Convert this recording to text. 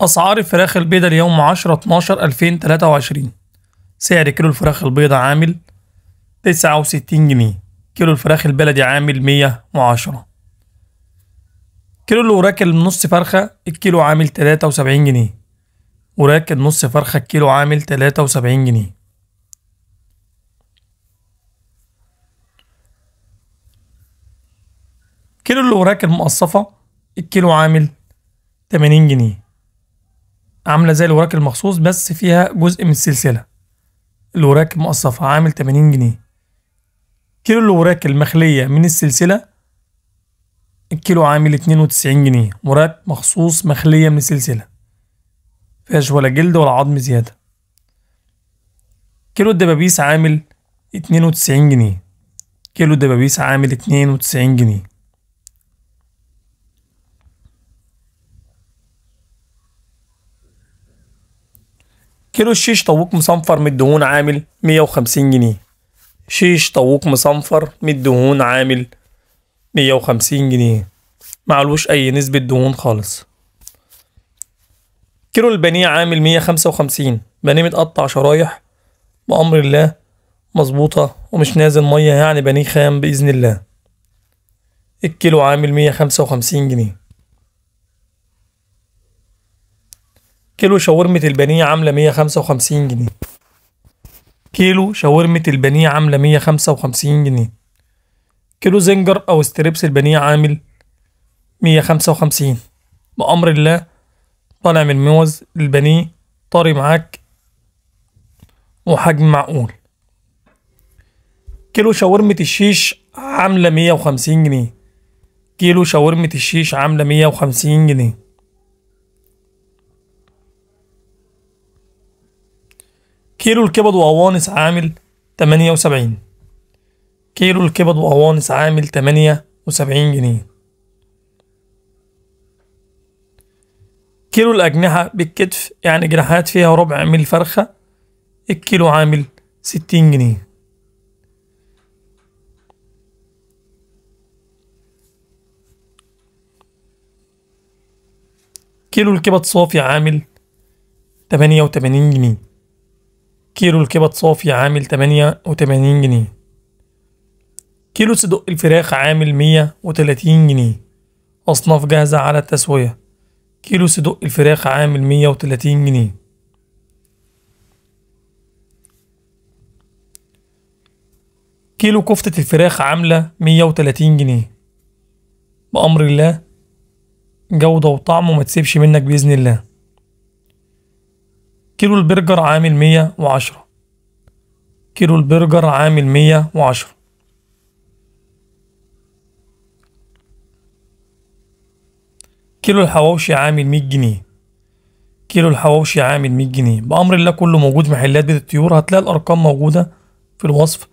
أسعار الفراخ البيضة اليوم 10 12 2023 سعر كيلو الفراخ البيضة عامل 69 جنيه كيلو الفراخ البلدي عامل 110 كيلو الوراك النص فرخة الكيلو عامل 73 جنيه وراك النص فرخة الكيلو عامل 73 جنيه كيلو الوراك المقصفة الكيلو عامل 80 جنيه عامله زي الوراك المخصوص بس فيها جزء من السلسله الوراك مقصفه عامل 80 جنيه كيلو الوراك المخليه من السلسله الكيلو عامل 92 جنيه وراك مخصوص مخليه من السلسله مفيهاش ولا جلد ولا عظم زياده كيلو الدبابيس عامل 92 جنيه كيلو الدبابيس عامل 92 جنيه كيلو الشيش طوق مصنفر من الدهون عامل 150 جنيه شيش طوق مصنفر من الدهون عامل 150 جنيه معلوش أي نسبة دهون خالص كيلو البنية عامل 155 بنية متقطع شرايح بأمر الله مظبوطة ومش نازل مية يعني بنية خام بإذن الله الكيلو عامل 155 جنيه كيلو شاورمة البانيه عاملة 155 جنيه كيلو شاورمة البانيه عاملة 155 جنيه كيلو زنجر أو ستريبس البانيه عامل 155 بأمر الله طالع من الموز البانيه طاري معاك وحجم معقول كيلو شاورمة الشيش عاملة 150 جنيه كيلو شاورمة الشيش عاملة 150 جنيه كيلو الكبد وأوانس عامل 78 كيلو الكبد وأوانس عامل 78 جنيه كيلو الأجنحة بالكتف يعني جناحات فيها ربع ميل فرخة الكيلو عامل 60 جنيه كيلو الكبد صافي عامل 88 جنيه كيلو الكبد صافي عامل 88 جنيه كيلو صدق الفراخ عامل 130 جنيه أصناف جاهزة على التسوية كيلو صدق الفراخ عامل 130 جنيه كيلو كفتة الفراخ عاملة 130 جنيه بأمر الله جودة وطعم وما تسيبش منك بإذن الله كيلو البرجر عامل 110 كيلو البرجر عامل 110 كيلو الحواوشي عامل 100 جنيه كيلو الحواوشي عامل 100 جنيه بأمر الله كله موجود محلات بيت الطيور هتلاقي الأرقام موجودة في الوصف